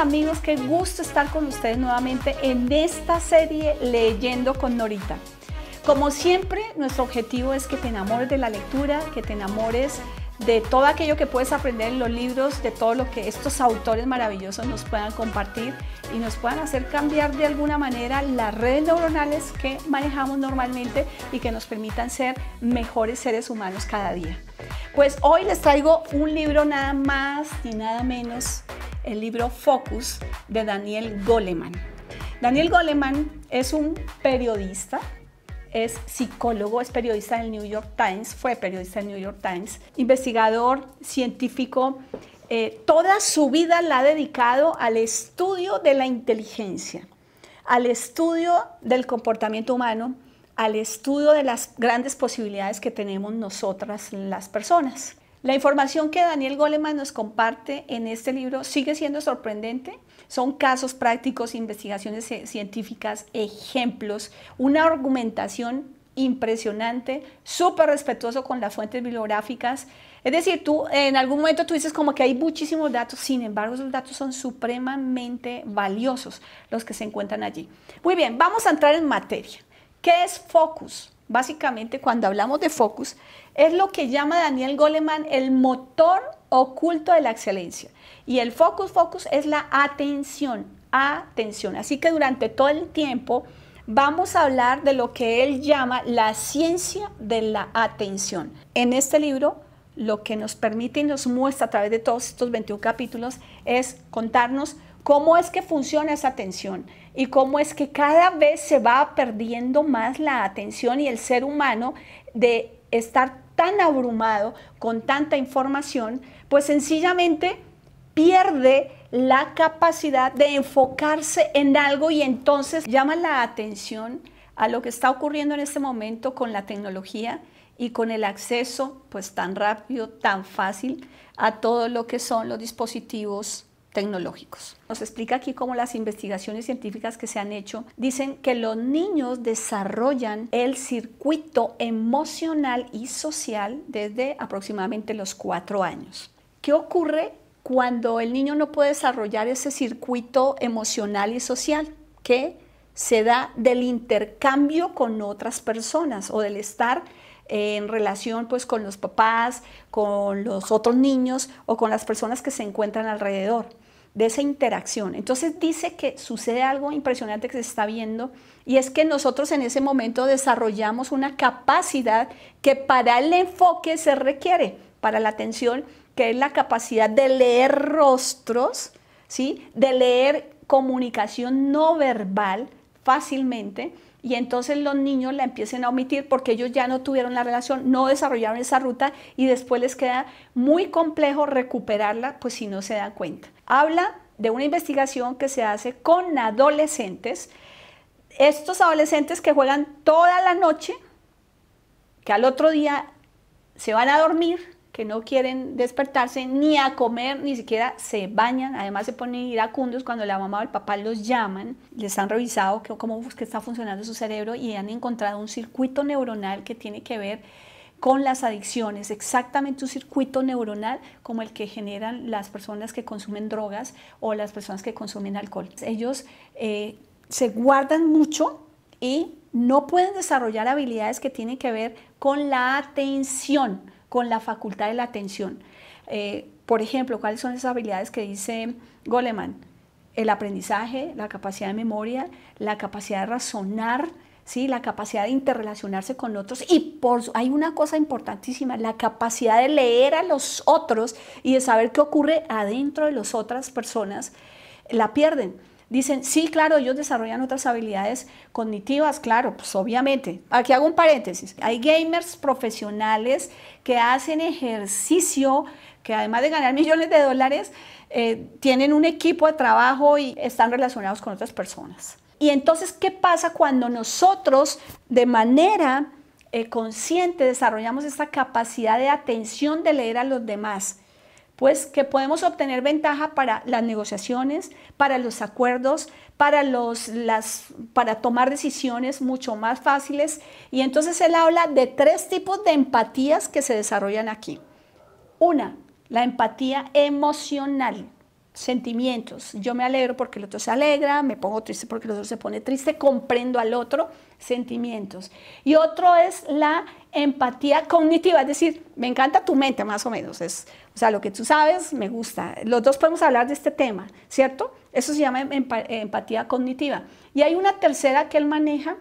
amigos, qué gusto estar con ustedes nuevamente en esta serie Leyendo con Norita. Como siempre, nuestro objetivo es que te enamores de la lectura, que te enamores de todo aquello que puedes aprender en los libros, de todo lo que estos autores maravillosos nos puedan compartir y nos puedan hacer cambiar de alguna manera las redes neuronales que manejamos normalmente y que nos permitan ser mejores seres humanos cada día. Pues hoy les traigo un libro nada más ni nada menos el libro Focus de Daniel Goleman. Daniel Goleman es un periodista, es psicólogo, es periodista del New York Times, fue periodista del New York Times, investigador, científico. Eh, toda su vida la ha dedicado al estudio de la inteligencia, al estudio del comportamiento humano, al estudio de las grandes posibilidades que tenemos nosotras las personas. La información que Daniel Goleman nos comparte en este libro sigue siendo sorprendente. Son casos prácticos, investigaciones científicas, ejemplos, una argumentación impresionante, súper respetuoso con las fuentes bibliográficas. Es decir, tú en algún momento tú dices como que hay muchísimos datos, sin embargo esos datos son supremamente valiosos los que se encuentran allí. Muy bien, vamos a entrar en materia. ¿Qué es Focus? básicamente cuando hablamos de focus, es lo que llama Daniel Goleman el motor oculto de la excelencia. Y el focus focus es la atención, atención. Así que durante todo el tiempo vamos a hablar de lo que él llama la ciencia de la atención. En este libro lo que nos permite y nos muestra a través de todos estos 21 capítulos es contarnos cómo es que funciona esa atención y cómo es que cada vez se va perdiendo más la atención y el ser humano de estar tan abrumado con tanta información, pues sencillamente pierde la capacidad de enfocarse en algo y entonces llama la atención a lo que está ocurriendo en este momento con la tecnología y con el acceso pues tan rápido, tan fácil a todo lo que son los dispositivos tecnológicos. Nos explica aquí cómo las investigaciones científicas que se han hecho dicen que los niños desarrollan el circuito emocional y social desde aproximadamente los cuatro años. ¿Qué ocurre cuando el niño no puede desarrollar ese circuito emocional y social que se da del intercambio con otras personas o del estar en relación pues con los papás, con los otros niños o con las personas que se encuentran alrededor de esa interacción. Entonces dice que sucede algo impresionante que se está viendo y es que nosotros en ese momento desarrollamos una capacidad que para el enfoque se requiere, para la atención, que es la capacidad de leer rostros, ¿sí? de leer comunicación no verbal, fácilmente y entonces los niños la empiecen a omitir porque ellos ya no tuvieron la relación, no desarrollaron esa ruta y después les queda muy complejo recuperarla, pues si no se dan cuenta. Habla de una investigación que se hace con adolescentes, estos adolescentes que juegan toda la noche, que al otro día se van a dormir que no quieren despertarse ni a comer, ni siquiera se bañan, además se ponen iracundos cuando la mamá o el papá los llaman, les han revisado que, cómo que está funcionando su cerebro y han encontrado un circuito neuronal que tiene que ver con las adicciones, exactamente un circuito neuronal como el que generan las personas que consumen drogas o las personas que consumen alcohol. Ellos eh, se guardan mucho y no pueden desarrollar habilidades que tienen que ver con la atención, con la facultad de la atención. Eh, por ejemplo, ¿cuáles son esas habilidades que dice Goleman? El aprendizaje, la capacidad de memoria, la capacidad de razonar, ¿sí? la capacidad de interrelacionarse con otros y por, hay una cosa importantísima, la capacidad de leer a los otros y de saber qué ocurre adentro de las otras personas, la pierden dicen, sí, claro, ellos desarrollan otras habilidades cognitivas, claro, pues obviamente. Aquí hago un paréntesis. Hay gamers profesionales que hacen ejercicio, que además de ganar millones de dólares, eh, tienen un equipo de trabajo y están relacionados con otras personas. Y entonces, ¿qué pasa cuando nosotros de manera eh, consciente desarrollamos esta capacidad de atención de leer a los demás? pues que podemos obtener ventaja para las negociaciones, para los acuerdos, para, para tomar decisiones mucho más fáciles. Y entonces él habla de tres tipos de empatías que se desarrollan aquí. Una, la empatía emocional sentimientos. Yo me alegro porque el otro se alegra, me pongo triste porque el otro se pone triste, comprendo al otro, sentimientos. Y otro es la empatía cognitiva, es decir, me encanta tu mente más o menos, es, o sea, lo que tú sabes me gusta. Los dos podemos hablar de este tema, ¿cierto? Eso se llama empatía cognitiva. Y hay una tercera que él maneja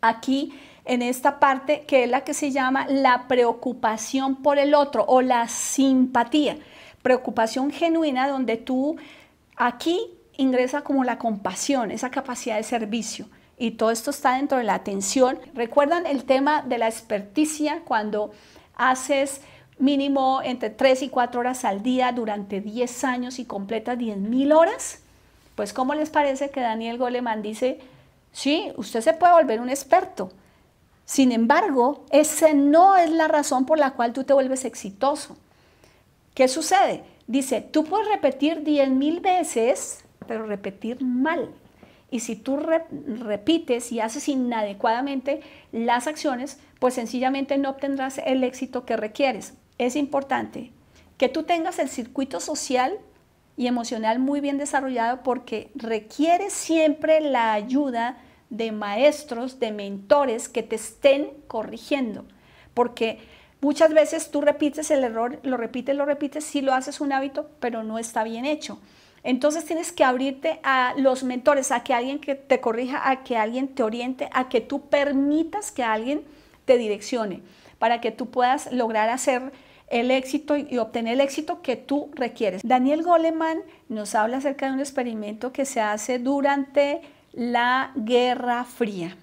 aquí en esta parte que es la que se llama la preocupación por el otro o la simpatía preocupación genuina donde tú aquí ingresa como la compasión, esa capacidad de servicio. Y todo esto está dentro de la atención. ¿Recuerdan el tema de la experticia cuando haces mínimo entre 3 y 4 horas al día durante 10 años y completas mil horas? Pues ¿cómo les parece que Daniel Goleman dice, sí, usted se puede volver un experto? Sin embargo, esa no es la razón por la cual tú te vuelves exitoso. ¿Qué sucede? Dice, tú puedes repetir 10.000 veces, pero repetir mal. Y si tú repites y haces inadecuadamente las acciones, pues sencillamente no obtendrás el éxito que requieres. Es importante que tú tengas el circuito social y emocional muy bien desarrollado porque requiere siempre la ayuda de maestros, de mentores que te estén corrigiendo. Porque Muchas veces tú repites el error, lo repites, lo repites, sí lo haces un hábito, pero no está bien hecho. Entonces tienes que abrirte a los mentores, a que alguien que te corrija, a que alguien te oriente, a que tú permitas que alguien te direccione, para que tú puedas lograr hacer el éxito y obtener el éxito que tú requieres. Daniel Goleman nos habla acerca de un experimento que se hace durante la Guerra Fría.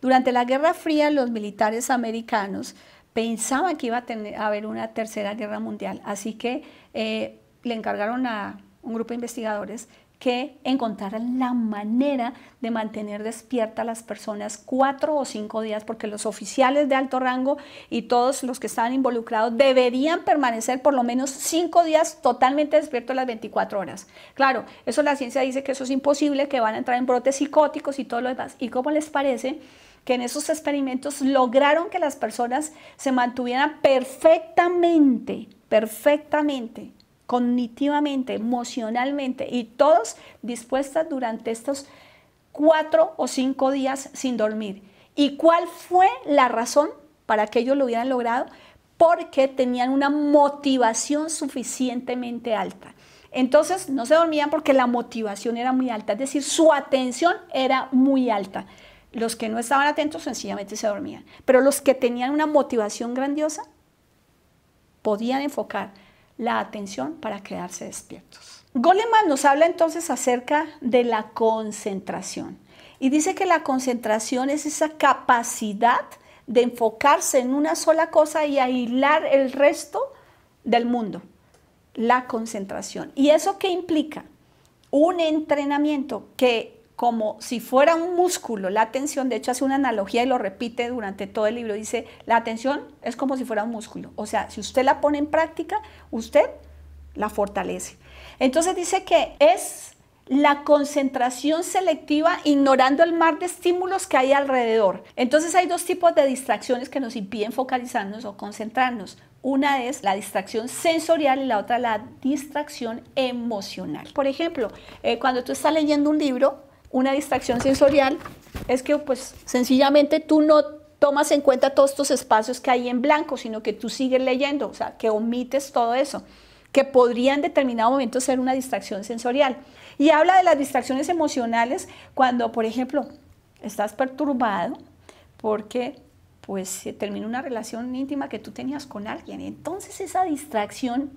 Durante la Guerra Fría los militares americanos pensaba que iba a, tener, a haber una tercera guerra mundial. Así que eh, le encargaron a un grupo de investigadores que encontraran la manera de mantener despierta a las personas cuatro o cinco días, porque los oficiales de alto rango y todos los que estaban involucrados deberían permanecer por lo menos cinco días totalmente despiertos las 24 horas. Claro, eso la ciencia dice que eso es imposible, que van a entrar en brotes psicóticos y todo lo demás. ¿Y cómo les parece? que en esos experimentos lograron que las personas se mantuvieran perfectamente, perfectamente, cognitivamente, emocionalmente y todos dispuestas durante estos cuatro o cinco días sin dormir. ¿Y cuál fue la razón para que ellos lo hubieran logrado? Porque tenían una motivación suficientemente alta. Entonces no se dormían porque la motivación era muy alta, es decir, su atención era muy alta. Los que no estaban atentos sencillamente se dormían. Pero los que tenían una motivación grandiosa podían enfocar la atención para quedarse despiertos. Goleman nos habla entonces acerca de la concentración y dice que la concentración es esa capacidad de enfocarse en una sola cosa y aislar el resto del mundo. La concentración. ¿Y eso qué implica? Un entrenamiento que como si fuera un músculo, la atención, de hecho hace una analogía y lo repite durante todo el libro, dice, la atención es como si fuera un músculo, o sea, si usted la pone en práctica, usted la fortalece. Entonces dice que es la concentración selectiva ignorando el mar de estímulos que hay alrededor. Entonces hay dos tipos de distracciones que nos impiden focalizarnos o concentrarnos. Una es la distracción sensorial y la otra la distracción emocional. Por ejemplo, eh, cuando tú estás leyendo un libro, una distracción sensorial es que pues sencillamente tú no tomas en cuenta todos estos espacios que hay en blanco, sino que tú sigues leyendo, o sea, que omites todo eso, que podría en determinado momento ser una distracción sensorial. Y habla de las distracciones emocionales cuando, por ejemplo, estás perturbado porque pues se termina una relación íntima que tú tenías con alguien. Entonces esa distracción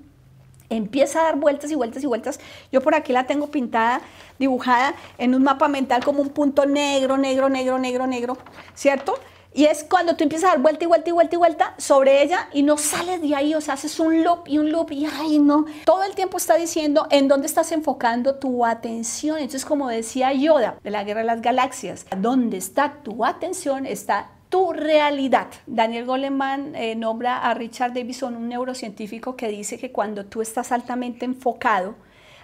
empieza a dar vueltas y vueltas y vueltas. Yo por aquí la tengo pintada, dibujada en un mapa mental como un punto negro, negro, negro, negro, negro, ¿cierto? Y es cuando tú empiezas a dar vuelta y vuelta y vuelta y vuelta sobre ella y no sales de ahí, o sea, haces un loop y un loop y ay, no. Todo el tiempo está diciendo en dónde estás enfocando tu atención. Entonces, como decía Yoda de la Guerra de las Galaxias, dónde está tu atención está tu realidad. Daniel Goleman eh, nombra a Richard Davison, un neurocientífico que dice que cuando tú estás altamente enfocado,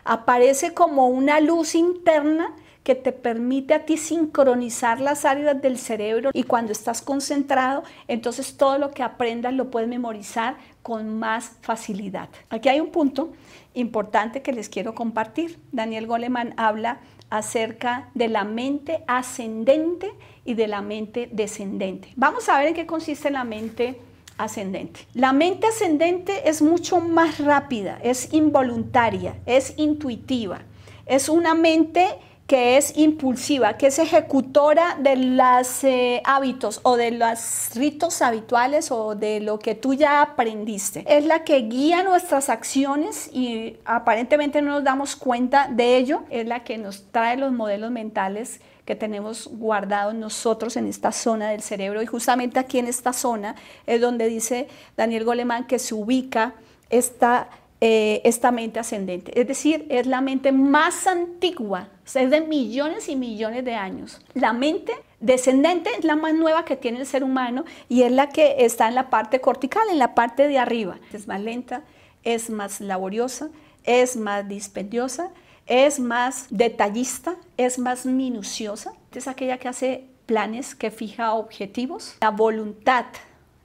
aparece como una luz interna que te permite a ti sincronizar las áreas del cerebro y cuando estás concentrado, entonces todo lo que aprendas lo puedes memorizar con más facilidad. Aquí hay un punto importante que les quiero compartir. Daniel Goleman habla acerca de la mente ascendente y de la mente descendente. Vamos a ver en qué consiste la mente ascendente. La mente ascendente es mucho más rápida, es involuntaria, es intuitiva, es una mente que es impulsiva, que es ejecutora de los eh, hábitos o de los ritos habituales o de lo que tú ya aprendiste. Es la que guía nuestras acciones y aparentemente no nos damos cuenta de ello. Es la que nos trae los modelos mentales que tenemos guardado nosotros en esta zona del cerebro. Y justamente aquí en esta zona es donde dice Daniel Goleman que se ubica esta, eh, mente ascendente. Es decir, es la mente más antigua, es de millones y millones de años. La mente descendente es la más nueva que tiene el ser humano y es la que está en la parte cortical, en la parte de arriba. Es más lenta, es más laboriosa, es más dispendiosa es más detallista, es más minuciosa, es aquella que hace planes, que fija objetivos. La voluntad,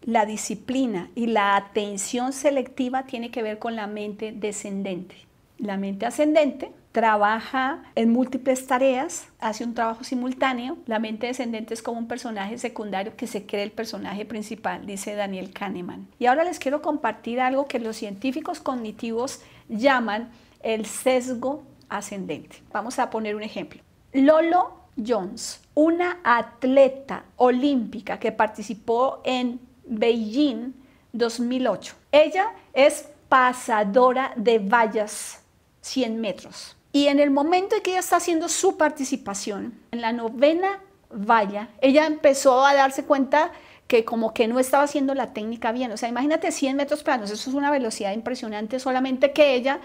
la disciplina y la atención selectiva tiene que ver con la mente descendente. La mente ascendente trabaja en múltiples tareas, hace un trabajo simultáneo. La mente descendente es como un personaje secundario que se cree el personaje principal, dice Daniel Kahneman. Y ahora les quiero compartir algo que los científicos cognitivos llaman el sesgo ascendente. Vamos a poner un ejemplo. Lolo Jones, una atleta olímpica que participó en Beijing 2008. Ella es pasadora de vallas 100 metros. Y en el momento en que ella está haciendo su participación, en la novena valla, ella empezó a darse cuenta que como que no estaba haciendo la técnica bien. O sea, imagínate 100 metros planos, eso es una velocidad impresionante, solamente que ella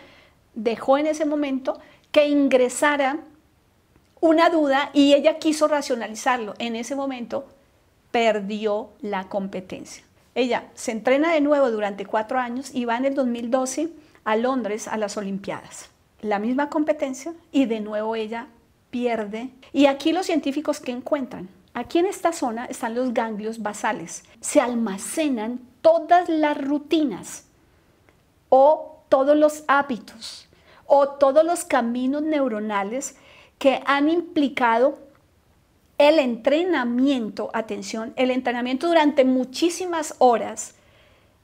dejó en ese momento que ingresara una duda y ella quiso racionalizarlo. En ese momento perdió la competencia. Ella se entrena de nuevo durante cuatro años y va en el 2012 a Londres a las Olimpiadas. La misma competencia y de nuevo ella pierde. Y aquí los científicos que encuentran. Aquí en esta zona están los ganglios basales. Se almacenan todas las rutinas o todos los hábitos o todos los caminos neuronales que han implicado el entrenamiento, atención, el entrenamiento durante muchísimas horas,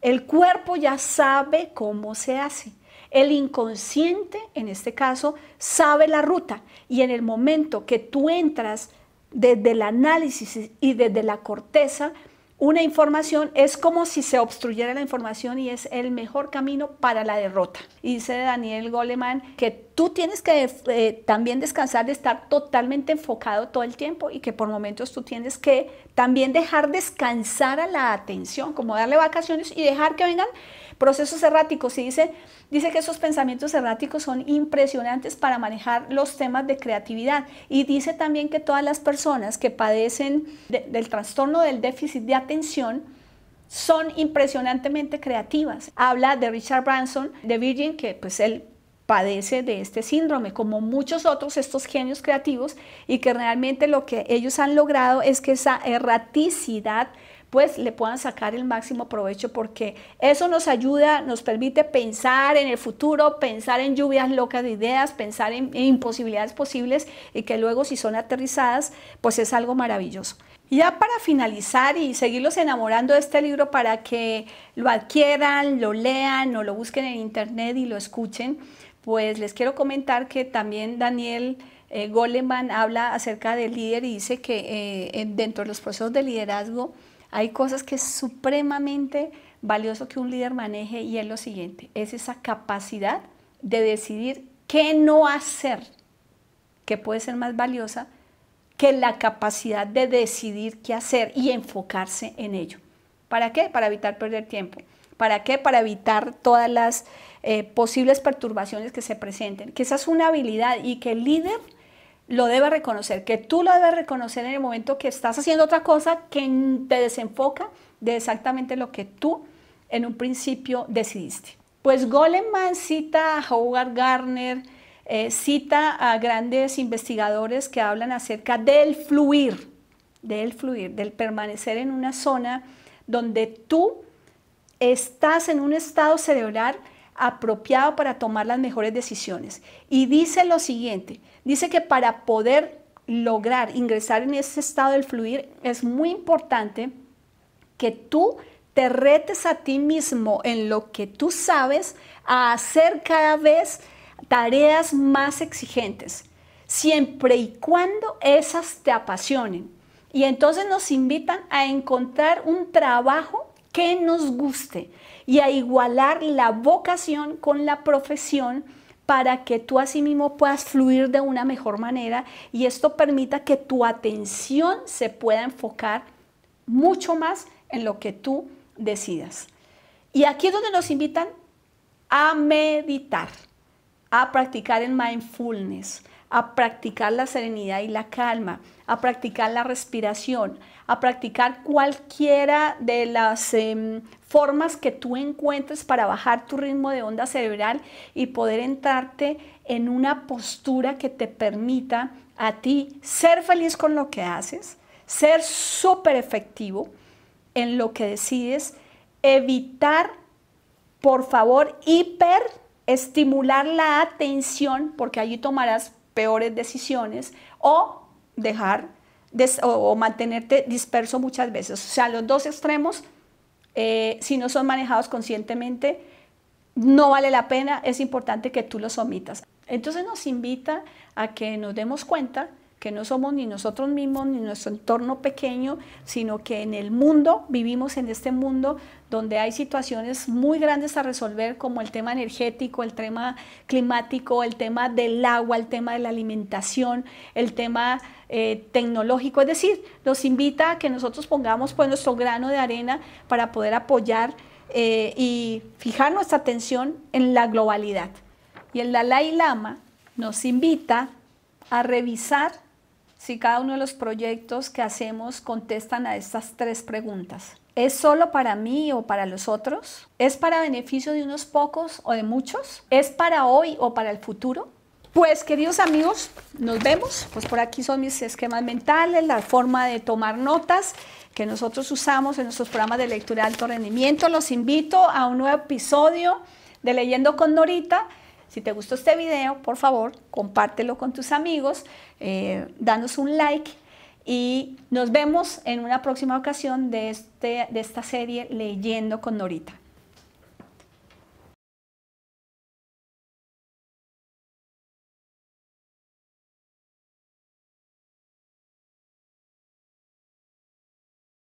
el cuerpo ya sabe cómo se hace. El inconsciente, en este caso, sabe la ruta y en el momento que tú entras desde el análisis y desde la corteza, una información, es como si se obstruyera la información y es el mejor camino para la derrota. dice Daniel Goleman que tú tienes que eh, también descansar de estar totalmente enfocado todo el tiempo y que por momentos tú tienes que también dejar descansar a la atención, como darle vacaciones y dejar que vengan Procesos erráticos, y dice, dice que esos pensamientos erráticos son impresionantes para manejar los temas de creatividad. Y dice también que todas las personas que padecen del trastorno del déficit de atención, son impresionantemente creativas. Habla de Richard Branson, de Virgin, que pues él padece de este síndrome, como muchos otros estos genios creativos, y que realmente lo que ellos han logrado es que esa erraticidad pues le puedan sacar el máximo provecho porque eso nos ayuda, nos permite pensar en el futuro, pensar en lluvias locas de ideas, pensar en, imposibilidades posibles y que luego si son aterrizadas, pues es algo maravilloso. Ya para finalizar y seguirlos enamorando de este libro para que lo adquieran, lo lean o lo busquen en internet y lo escuchen, pues les quiero comentar que también Daniel eh, Goleman habla acerca del líder y dice que eh, dentro de los procesos de liderazgo, hay cosas que es supremamente valioso que un líder maneje y es lo siguiente, es esa capacidad de decidir qué no hacer, que puede ser más valiosa que la capacidad de decidir qué hacer y enfocarse en ello. ¿Para qué? Para evitar perder tiempo. ¿Para qué? Para evitar todas las eh, posibles perturbaciones que se presenten. Que esa es una habilidad y que el líder lo debes reconocer, que tú lo debes reconocer en el momento que estás haciendo otra cosa que te desenfoca de exactamente lo que tú en un principio decidiste. Pues Goleman cita a Howard Garner, eh, cita a grandes investigadores que hablan acerca del fluir, del fluir, del permanecer en una zona donde tú estás en un estado cerebral apropiado para tomar las mejores decisiones. Y dice lo siguiente, dice que para poder lograr ingresar en ese estado del fluir es muy importante que tú te retes a ti mismo en lo que tú sabes a hacer cada vez tareas más exigentes, siempre y cuando esas te apasionen. Y entonces nos invitan a encontrar un trabajo que nos guste, y a igualar la vocación con la profesión para que tú asimismo puedas fluir de una mejor manera y esto permita que tu atención se pueda enfocar mucho más en lo que tú decidas. Y aquí es donde nos invitan a meditar, a practicar el mindfulness, a practicar la serenidad y la calma, a practicar la respiración, a practicar cualquiera de las em, formas que tú encuentres para bajar tu ritmo de onda cerebral y poder entrarte en una postura que te permita a ti ser feliz con lo que haces, ser súper efectivo en lo que decides, evitar, por favor, hiper estimular la atención, porque allí tomarás peores decisiones o dejar o, mantenerte disperso muchas veces. O sea, los dos extremos, eh, si no son manejados conscientemente, no vale la pena, es importante que tú los omitas. Entonces nos invita a que nos demos cuenta que no somos ni nosotros mismos, ni nuestro entorno pequeño, sino que en el mundo, vivimos en este mundo donde hay situaciones muy grandes a resolver como el tema energético, el tema climático, el tema del agua, el tema de la alimentación, el tema eh, tecnológico. Es decir, nos invita a que nosotros pongamos pues, nuestro grano de arena para poder apoyar eh, y fijar nuestra atención en la globalidad. Y el Dalai Lama nos invita a revisar si cada uno de los proyectos que hacemos contestan a estas tres preguntas. ¿Es solo para mí o para los otros? ¿Es para beneficio de unos pocos o de muchos? ¿Es para hoy o para el futuro? Pues queridos amigos, nos vemos. Pues por aquí son mis esquemas mentales, la forma de tomar notas que nosotros usamos en nuestros programas de lectura de alto rendimiento. Los invito a un nuevo episodio de Leyendo con Norita. Si te gustó este video, por favor, compártelo con tus amigos, eh, danos un like y nos vemos en una próxima ocasión de, este, de esta serie Leyendo con Norita.